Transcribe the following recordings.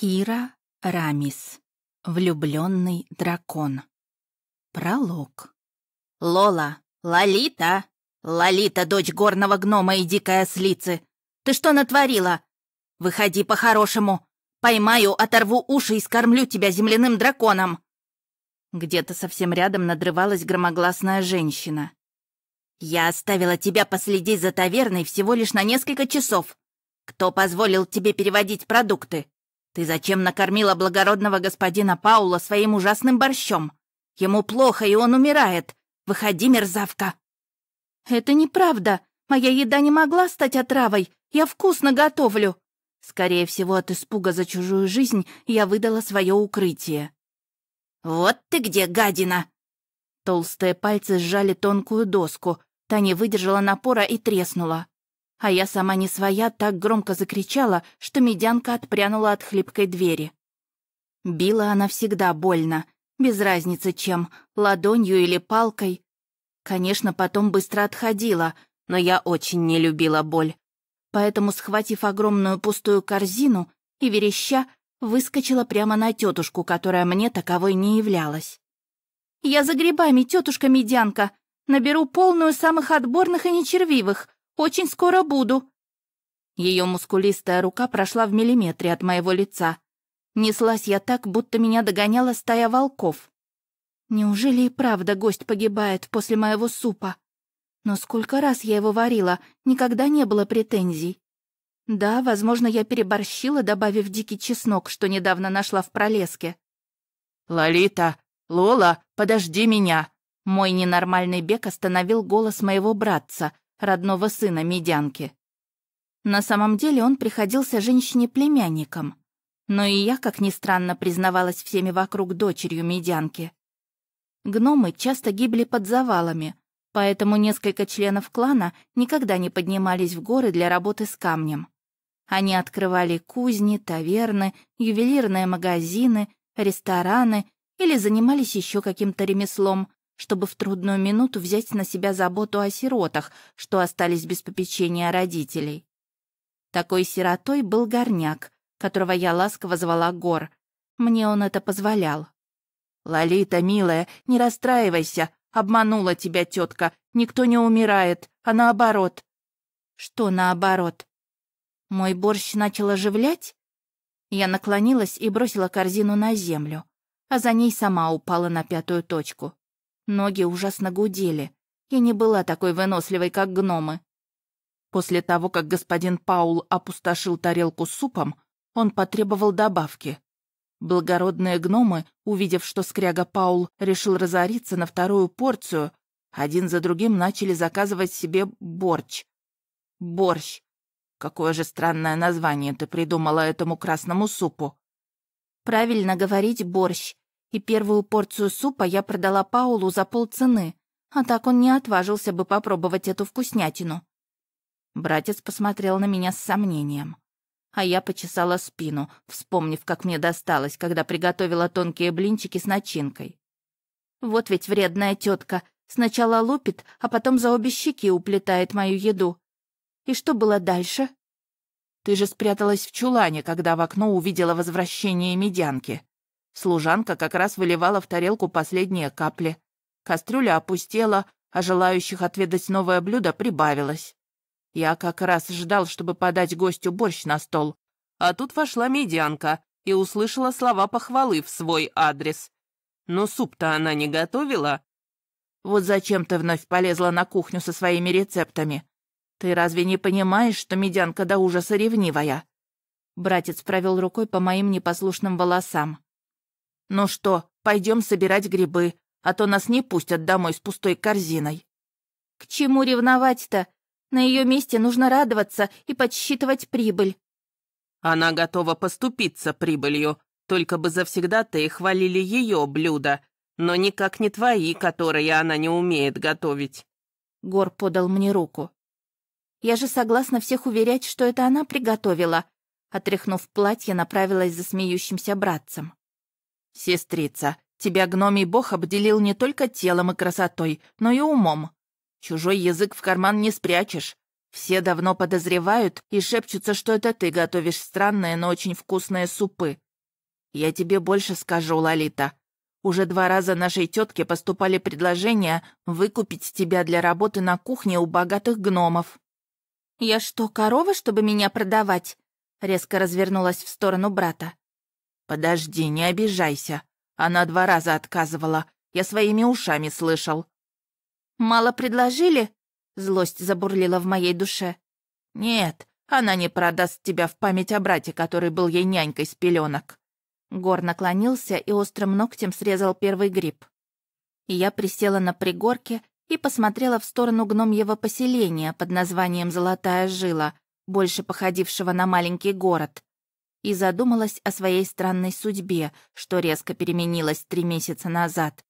Кира Рамис. Влюбленный дракон. Пролог. «Лола! Лолита! Лолита, дочь горного гнома и дикой ослицы! Ты что натворила? Выходи по-хорошему! Поймаю, оторву уши и скормлю тебя земляным драконом!» Где-то совсем рядом надрывалась громогласная женщина. «Я оставила тебя последить за таверной всего лишь на несколько часов. Кто позволил тебе переводить продукты? Ты зачем накормила благородного господина Паула своим ужасным борщом? Ему плохо, и он умирает. Выходи, мерзавка!» «Это неправда. Моя еда не могла стать отравой. Я вкусно готовлю!» Скорее всего, от испуга за чужую жизнь я выдала свое укрытие. «Вот ты где, гадина!» Толстые пальцы сжали тонкую доску. Та не выдержала напора и треснула а я сама не своя так громко закричала, что медянка отпрянула от хлипкой двери. Била она всегда больно, без разницы чем, ладонью или палкой. Конечно, потом быстро отходила, но я очень не любила боль. Поэтому, схватив огромную пустую корзину и вереща, выскочила прямо на тетушку, которая мне таковой не являлась. «Я за грибами, тетушка Медянка! Наберу полную самых отборных и нечервивых!» Очень скоро буду». Ее мускулистая рука прошла в миллиметре от моего лица. Неслась я так, будто меня догоняла стая волков. Неужели и правда гость погибает после моего супа? Но сколько раз я его варила, никогда не было претензий. Да, возможно, я переборщила, добавив дикий чеснок, что недавно нашла в пролеске. «Лолита! Лола, подожди меня!» Мой ненормальный бег остановил голос моего братца, родного сына медянки. На самом деле он приходился женщине племянником, но и я, как ни странно, признавалась всеми вокруг дочерью медянки. Гномы часто гибли под завалами, поэтому несколько членов клана никогда не поднимались в горы для работы с камнем. Они открывали кузни, таверны, ювелирные магазины, рестораны или занимались еще каким-то ремеслом, чтобы в трудную минуту взять на себя заботу о сиротах, что остались без попечения родителей. Такой сиротой был горняк, которого я ласково звала Гор. Мне он это позволял. «Лолита, милая, не расстраивайся. Обманула тебя тетка. Никто не умирает, а наоборот». «Что наоборот?» Мой борщ начал оживлять? Я наклонилась и бросила корзину на землю, а за ней сама упала на пятую точку. Ноги ужасно гудели. Я не была такой выносливой, как гномы. После того, как господин Паул опустошил тарелку супом, он потребовал добавки. Благородные гномы, увидев, что скряга Паул решил разориться на вторую порцию, один за другим начали заказывать себе борщ. Борщ. Какое же странное название ты придумала этому красному супу. Правильно говорить борщ, и первую порцию супа я продала Паулу за полцены, а так он не отважился бы попробовать эту вкуснятину. Братец посмотрел на меня с сомнением. А я почесала спину, вспомнив, как мне досталось, когда приготовила тонкие блинчики с начинкой. Вот ведь вредная тетка сначала лупит, а потом за обе щеки уплетает мою еду. И что было дальше? Ты же спряталась в чулане, когда в окно увидела возвращение медянки. Служанка как раз выливала в тарелку последние капли. Кастрюля опустела, а желающих отведать новое блюдо прибавилось. Я как раз ждал, чтобы подать гостю борщ на стол. А тут вошла медянка и услышала слова похвалы в свой адрес. Но суп-то она не готовила. Вот зачем ты вновь полезла на кухню со своими рецептами? Ты разве не понимаешь, что медянка до ужаса ревнивая? Братец провел рукой по моим непослушным волосам. «Ну что, пойдем собирать грибы, а то нас не пустят домой с пустой корзиной». «К чему ревновать-то? На ее месте нужно радоваться и подсчитывать прибыль». «Она готова поступиться прибылью, только бы завсегда-то и хвалили ее блюда, но никак не твои, которые она не умеет готовить». Гор подал мне руку. «Я же согласна всех уверять, что это она приготовила», отряхнув платье, направилась за смеющимся братцем. «Сестрица, тебя гномий бог обделил не только телом и красотой, но и умом. Чужой язык в карман не спрячешь. Все давно подозревают и шепчутся, что это ты готовишь странные, но очень вкусные супы. Я тебе больше скажу, Лолита. Уже два раза нашей тетке поступали предложения выкупить тебя для работы на кухне у богатых гномов». «Я что, корова, чтобы меня продавать?» Резко развернулась в сторону брата. «Подожди, не обижайся. Она два раза отказывала. Я своими ушами слышал». «Мало предложили?» Злость забурлила в моей душе. «Нет, она не продаст тебя в память о брате, который был ей нянькой с пеленок». Гор наклонился и острым ногтем срезал первый гриб. Я присела на пригорке и посмотрела в сторону гномьего поселения под названием «Золотая жила», больше походившего на маленький город, и задумалась о своей странной судьбе, что резко переменилась три месяца назад.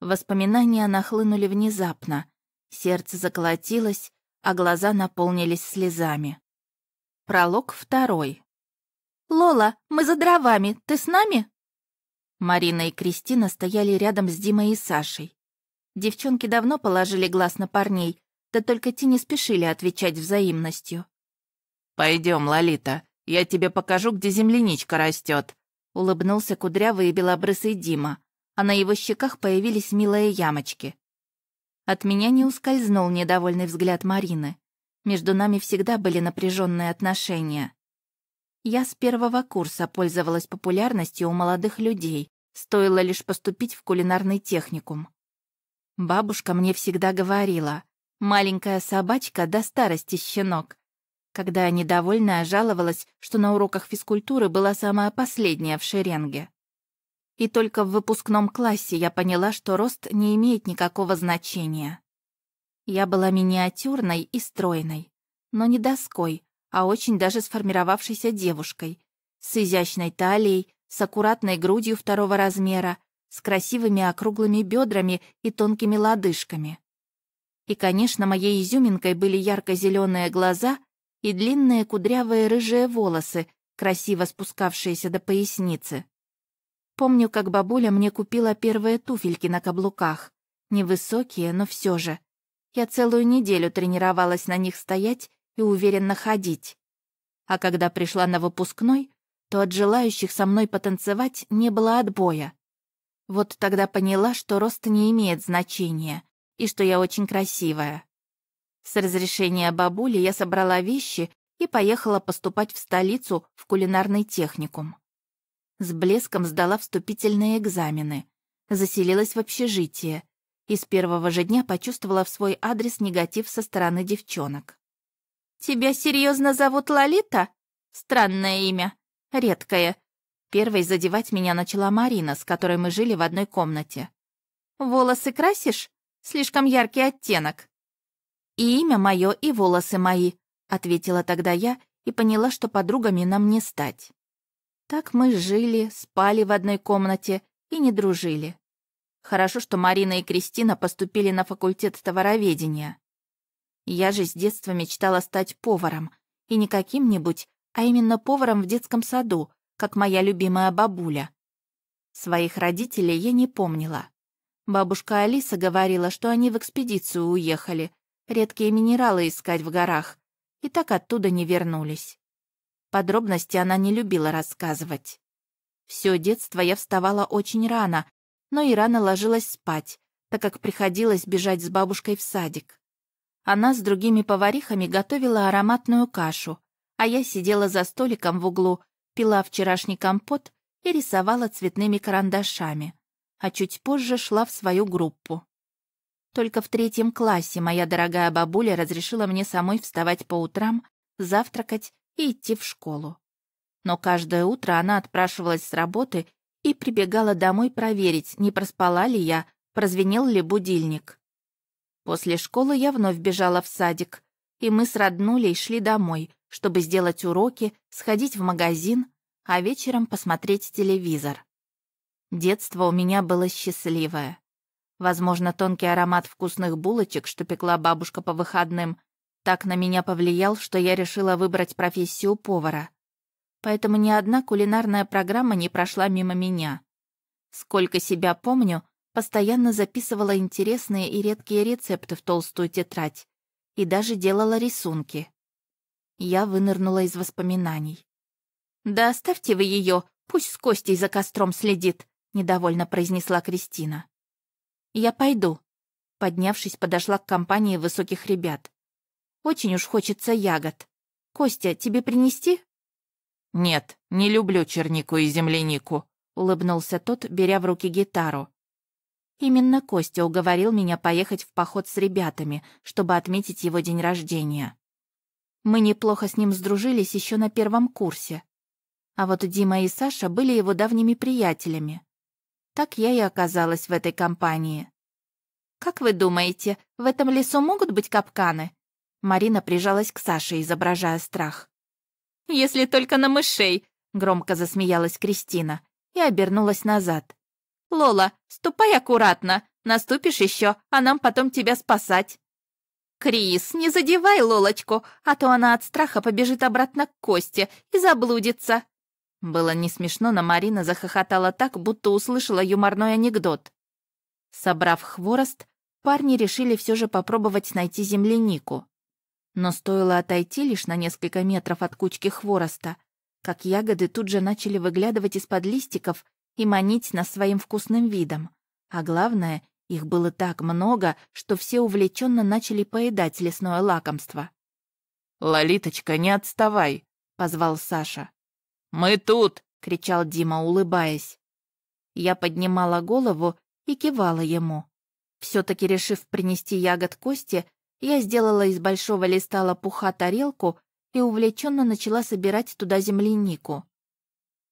Воспоминания нахлынули внезапно. Сердце заколотилось, а глаза наполнились слезами. Пролог второй. «Лола, мы за дровами, ты с нами?» Марина и Кристина стояли рядом с Димой и Сашей. Девчонки давно положили глаз на парней, да только те не спешили отвечать взаимностью. «Пойдем, Лолита», я тебе покажу, где земляничка растет», — улыбнулся кудрявый и белобрысый Дима, а на его щеках появились милые ямочки. От меня не ускользнул недовольный взгляд Марины. Между нами всегда были напряженные отношения. Я с первого курса пользовалась популярностью у молодых людей, стоило лишь поступить в кулинарный техникум. Бабушка мне всегда говорила, «Маленькая собачка до старости щенок, когда недовольная жаловалась, что на уроках физкультуры была самая последняя в шеренге. И только в выпускном классе я поняла, что рост не имеет никакого значения. Я была миниатюрной и стройной, но не доской, а очень даже сформировавшейся девушкой, с изящной талией, с аккуратной грудью второго размера, с красивыми округлыми бедрами и тонкими лодыжками. И, конечно, моей изюминкой были ярко-зеленые глаза — и длинные кудрявые рыжие волосы, красиво спускавшиеся до поясницы. Помню, как бабуля мне купила первые туфельки на каблуках. Невысокие, но все же. Я целую неделю тренировалась на них стоять и уверенно ходить. А когда пришла на выпускной, то от желающих со мной потанцевать не было отбоя. Вот тогда поняла, что рост не имеет значения и что я очень красивая. С разрешения бабули я собрала вещи и поехала поступать в столицу в кулинарный техникум. С блеском сдала вступительные экзамены, заселилась в общежитие и с первого же дня почувствовала в свой адрес негатив со стороны девчонок. «Тебя серьезно зовут Лолита? Странное имя. Редкое». Первой задевать меня начала Марина, с которой мы жили в одной комнате. «Волосы красишь? Слишком яркий оттенок». «И имя мое, и волосы мои», — ответила тогда я и поняла, что подругами нам не стать. Так мы жили, спали в одной комнате и не дружили. Хорошо, что Марина и Кристина поступили на факультет товароведения. Я же с детства мечтала стать поваром. И не каким-нибудь, а именно поваром в детском саду, как моя любимая бабуля. Своих родителей я не помнила. Бабушка Алиса говорила, что они в экспедицию уехали, редкие минералы искать в горах, и так оттуда не вернулись. Подробности она не любила рассказывать. Все детство я вставала очень рано, но и рано ложилась спать, так как приходилось бежать с бабушкой в садик. Она с другими поварихами готовила ароматную кашу, а я сидела за столиком в углу, пила вчерашний компот и рисовала цветными карандашами, а чуть позже шла в свою группу. Только в третьем классе моя дорогая бабуля разрешила мне самой вставать по утрам, завтракать и идти в школу. Но каждое утро она отпрашивалась с работы и прибегала домой проверить, не проспала ли я, прозвенел ли будильник. После школы я вновь бежала в садик, и мы с роднулей шли домой, чтобы сделать уроки, сходить в магазин, а вечером посмотреть телевизор. Детство у меня было счастливое. Возможно, тонкий аромат вкусных булочек, что пекла бабушка по выходным, так на меня повлиял, что я решила выбрать профессию повара. Поэтому ни одна кулинарная программа не прошла мимо меня. Сколько себя помню, постоянно записывала интересные и редкие рецепты в толстую тетрадь и даже делала рисунки. Я вынырнула из воспоминаний. «Да оставьте вы ее, пусть с Костей за костром следит», — недовольно произнесла Кристина. «Я пойду», — поднявшись, подошла к компании высоких ребят. «Очень уж хочется ягод. Костя, тебе принести?» «Нет, не люблю чернику и землянику», — улыбнулся тот, беря в руки гитару. Именно Костя уговорил меня поехать в поход с ребятами, чтобы отметить его день рождения. Мы неплохо с ним сдружились еще на первом курсе. А вот Дима и Саша были его давними приятелями. Так я и оказалась в этой компании. «Как вы думаете, в этом лесу могут быть капканы?» Марина прижалась к Саше, изображая страх. «Если только на мышей!» — громко засмеялась Кристина и обернулась назад. «Лола, ступай аккуратно! Наступишь еще, а нам потом тебя спасать!» «Крис, не задевай Лолочку, а то она от страха побежит обратно к Косте и заблудится!» Было не смешно, но Марина захохотала так, будто услышала юморной анекдот. Собрав хворост, парни решили все же попробовать найти землянику. Но стоило отойти лишь на несколько метров от кучки хвороста, как ягоды тут же начали выглядывать из-под листиков и манить нас своим вкусным видом. А главное, их было так много, что все увлеченно начали поедать лесное лакомство. «Лолиточка, не отставай!» — позвал Саша. «Мы тут!» — кричал Дима, улыбаясь. Я поднимала голову и кивала ему. Все-таки, решив принести ягод Косте, я сделала из большого листа лопуха тарелку и увлеченно начала собирать туда землянику.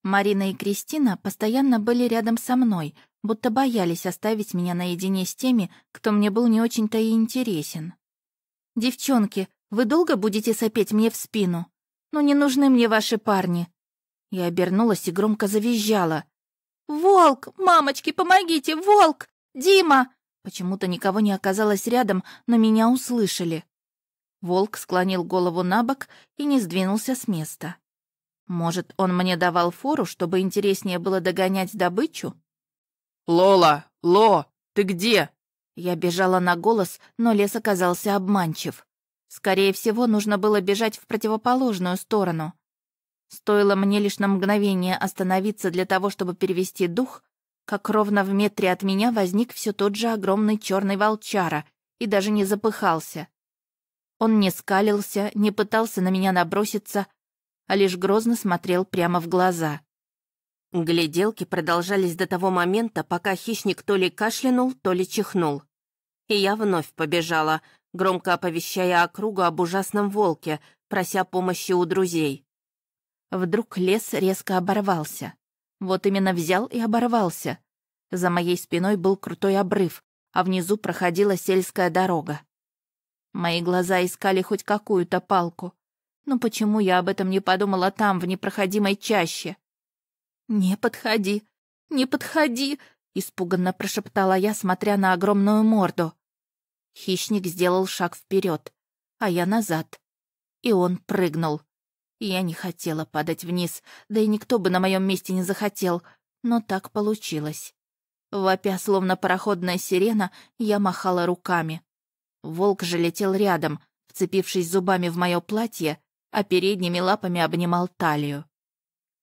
Марина и Кристина постоянно были рядом со мной, будто боялись оставить меня наедине с теми, кто мне был не очень-то и интересен. «Девчонки, вы долго будете сопеть мне в спину? Ну не нужны мне ваши парни. Я обернулась и громко завизжала. «Волк! Мамочки, помогите! Волк! Дима!» Почему-то никого не оказалось рядом, но меня услышали. Волк склонил голову на бок и не сдвинулся с места. Может, он мне давал фору, чтобы интереснее было догонять добычу? «Лола! Ло! Ты где?» Я бежала на голос, но лес оказался обманчив. Скорее всего, нужно было бежать в противоположную сторону. Стоило мне лишь на мгновение остановиться для того, чтобы перевести дух, как ровно в метре от меня возник все тот же огромный черный волчара и даже не запыхался. Он не скалился, не пытался на меня наброситься, а лишь грозно смотрел прямо в глаза. Гляделки продолжались до того момента, пока хищник то ли кашлянул, то ли чихнул. И я вновь побежала, громко оповещая округу об ужасном волке, прося помощи у друзей. Вдруг лес резко оборвался. Вот именно взял и оборвался. За моей спиной был крутой обрыв, а внизу проходила сельская дорога. Мои глаза искали хоть какую-то палку. Но ну почему я об этом не подумала там, в непроходимой чаще? «Не подходи! Не подходи!» — испуганно прошептала я, смотря на огромную морду. Хищник сделал шаг вперед, а я назад. И он прыгнул. Я не хотела падать вниз, да и никто бы на моем месте не захотел, но так получилось. Вопя, словно пароходная сирена, я махала руками. Волк же летел рядом, вцепившись зубами в мое платье, а передними лапами обнимал талию.